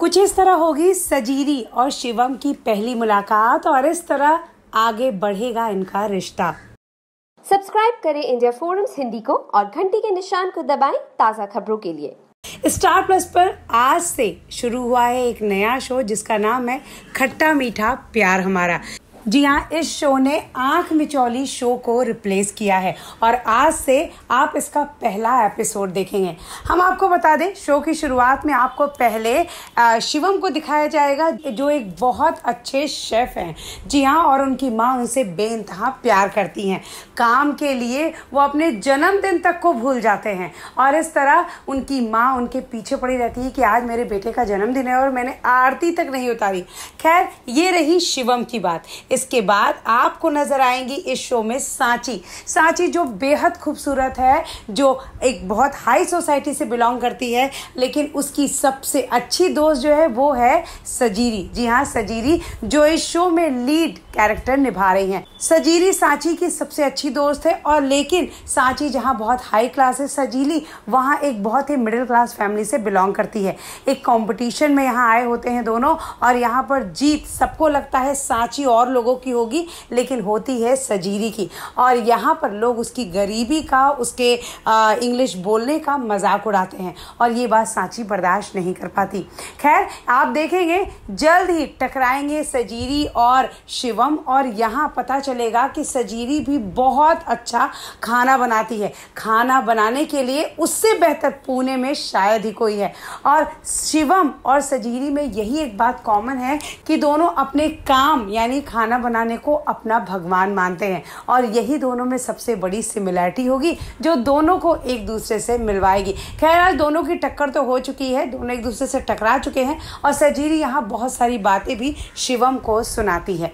कुछ इस तरह होगी सजीरी और शिवम की पहली मुलाकात और इस तरह आगे बढ़ेगा इनका रिश्ता सब्सक्राइब करें इंडिया फोरम्स हिंदी को और घंटी के निशान को दबाएं ताज़ा खबरों के लिए स्टार प्लस पर आज से शुरू हुआ है एक नया शो जिसका नाम है खट्टा मीठा प्यार हमारा जी हाँ इस शो ने आंख मिचौली शो को रिप्लेस किया है और आज से आप इसका पहला एपिसोड देखेंगे हम आपको बता दें शो की शुरुआत में आपको पहले शिवम को दिखाया जाएगा जो एक बहुत अच्छे शेफ हैं जी हाँ और उनकी माँ उनसे बेानतहा प्यार करती हैं काम के लिए वो अपने जन्मदिन तक को भूल जाते हैं और इस तरह उनकी माँ उनके पीछे पड़ी रहती है कि आज मेरे बेटे का जन्मदिन है और मैंने आरती तक नहीं उतारी खैर ये रही शिवम की बात इसके बाद आपको नज़र आएंगी इस शो में सांची सांची जो बेहद खूबसूरत है जो एक बहुत हाई सोसाइटी से बिलोंग करती है लेकिन उसकी सबसे अच्छी दोस्त जो है वो है सजीरी जी हाँ सजीरी जो इस शो में लीड कैरेक्टर निभा रही हैं सजीरी सांची की सबसे अच्छी दोस्त है और लेकिन सांची जहाँ बहुत हाई क्लास है सजीली वहाँ एक बहुत ही मिडिल क्लास फैमिली से बिलोंग करती है एक कॉम्पिटिशन में यहाँ आए होते हैं दोनों और यहाँ पर जीत सबको लगता है सांची और लोगों की होगी लेकिन होती है सजीरी की और यहाँ पर लोग उसकी गरीबी का उसके इंग्लिश बोलने का मजाक उड़ाते हैं और ये बात सांची बर्दाश्त नहीं कर पाती खैर आप देखेंगे जल्द ही टकराएंगे सजीरी और शिवम और यहाँ पता चलेगा कि सजीरी भी बहुत अच्छा खाना बनाती है खाना बनाने के लिए उससे बेहतर पुणे में शायद ही कोई है और शिवम और सजीरी में यही एक बात कॉमन है कि दोनों अपने काम यानी खाना खाना बनाने को अपना भगवान मानते हैं और यही दोनों में सबसे बड़ी सिमिलैरिटी होगी जो दोनों को एक दूसरे से मिलवाएगी खैर आज दोनों की टक्कर तो हो चुकी है दोनों एक दूसरे से टकरा चुके हैं और सजीरी यहाँ बहुत सारी बातें भी शिवम को सुनाती है